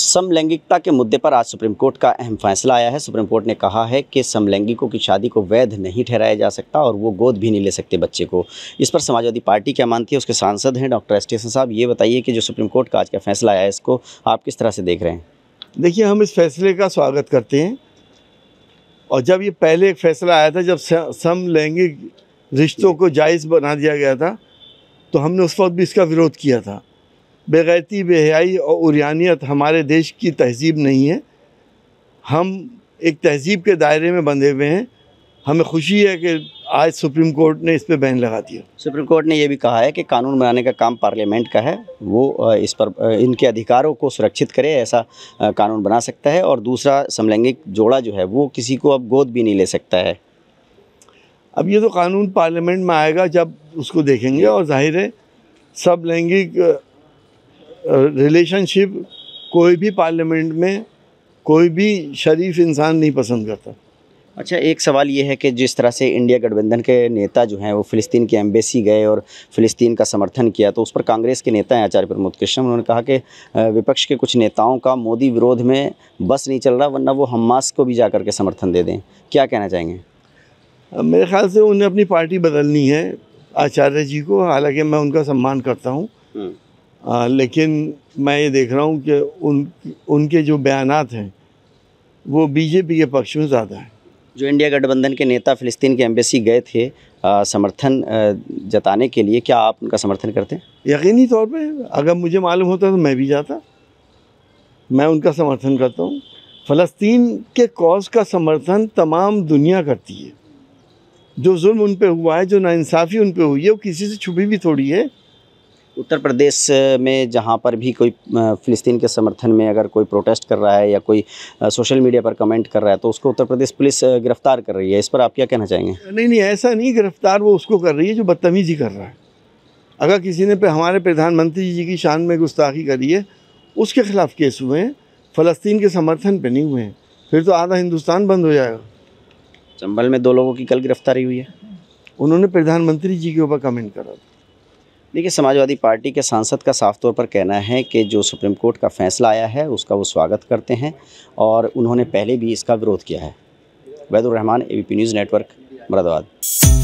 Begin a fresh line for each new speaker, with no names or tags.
समलैंगिकता के मुद्दे पर आज सुप्रीम कोर्ट का अहम फैसला आया है सुप्रीम कोर्ट ने कहा है कि समलैंगिकों की शादी को वैध नहीं ठहराया जा सकता और वो गोद भी नहीं ले सकते बच्चे को इस पर समाजवादी पार्टी क्या मानती है उसके सांसद हैं डॉक्टर एस टी साहब ये बताइए कि जो सुप्रीम कोर्ट का आज का फैसला आया है इसको आप किस तरह से देख रहे हैं
देखिए हम इस फैसले का स्वागत करते हैं और जब ये पहले एक फैसला आया था जब समलैंगिक रिश्तों को जायज़ बना दिया गया था तो हमने उस वक्त भी इसका विरोध किया था बेगैती बेहयाई और उरियानियत हमारे देश की तहजीब नहीं है हम एक तहजीब के दायरे में बंधे हुए हैं
हमें खुशी है कि आज सुप्रीम कोर्ट ने इस पर बैन लगा दिया सुप्रीम कोर्ट ने यह भी कहा है कि कानून बनाने का काम पार्लियामेंट का है वो इस पर इनके अधिकारों को सुरक्षित करे ऐसा कानून बना सकता है और दूसरा समलैंगिक जोड़ा जो है वो किसी को अब गोद भी नहीं ले सकता है अब ये तो कानून पार्लियामेंट में आएगा जब उसको देखेंगे और
जाहिर है सब लैंगिक रिलेशनशिप कोई भी पार्लियामेंट में कोई भी शरीफ इंसान नहीं पसंद करता
अच्छा एक सवाल ये है कि जिस तरह से इंडिया गठबंधन के नेता जो हैं वो फ़िलिस्तीन के एम्बेसी गए और फ़िलिस्तीन का समर्थन किया तो उस पर कांग्रेस के नेता हैं आचार्य प्रमोद कृष्ण उन्होंने कहा कि विपक्ष के कुछ नेताओं का मोदी विरोध में बस नहीं चल रहा वरना वो हमास को भी जा करके समर्थन दे दें क्या कहना चाहेंगे मेरे
ख्याल से उन्हें अपनी पार्टी बदलनी है आचार्य जी को हालांकि मैं उनका सम्मान करता हूँ हम्म। आ, लेकिन मैं ये देख रहा हूँ कि उन उनके जो बयान हैं वो बीजेपी के पक्ष में ज़्यादा हैं
जो इंडिया गठबंधन के नेता फ़िलिस्तीन के एम्बेसी गए थे आ, समर्थन जताने के लिए क्या आप उनका समर्थन करते हैं
यकीनी तौर पे अगर मुझे मालूम होता तो मैं भी जाता मैं उनका समर्थन करता हूँ फ़लस्तीन के कॉज का समर्थन तमाम दुनिया करती है जो जुल्म उन पर हुआ है जो नासाफ़ी उन पर हुई है वो किसी से छुपी भी थोड़ी
है उत्तर प्रदेश में जहाँ पर भी कोई फ़िलिस्तीन के समर्थन में अगर कोई प्रोटेस्ट कर रहा है या कोई सोशल मीडिया पर कमेंट कर रहा है तो उसको उत्तर प्रदेश पुलिस गिरफ़्तार कर रही है इस पर आप क्या कहना चाहेंगे
नहीं नहीं ऐसा नहीं गिरफ़्तार वो उसको कर रही है जो बदतमीज़ी कर रहा है अगर किसी ने पे हमारे प्रधानमंत्री जी की शान में गुस्ताखी करी है उसके खिलाफ केस हुए हैं फ़लस्तीन के समर्थन पर नहीं हुए हैं फिर तो आधा हिंदुस्तान बंद हो जाएगा
चंबल में दो लोगों की कल गिरफ्तारी हुई है उन्होंने प्रधानमंत्री जी के ऊपर कमेंट करा था देखिए समाजवादी पार्टी के सांसद का साफ तौर पर कहना है कि जो सुप्रीम कोर्ट का फैसला आया है उसका वो स्वागत करते हैं और उन्होंने पहले भी इसका विरोध किया है Vaidur Rahman A news network Moradabad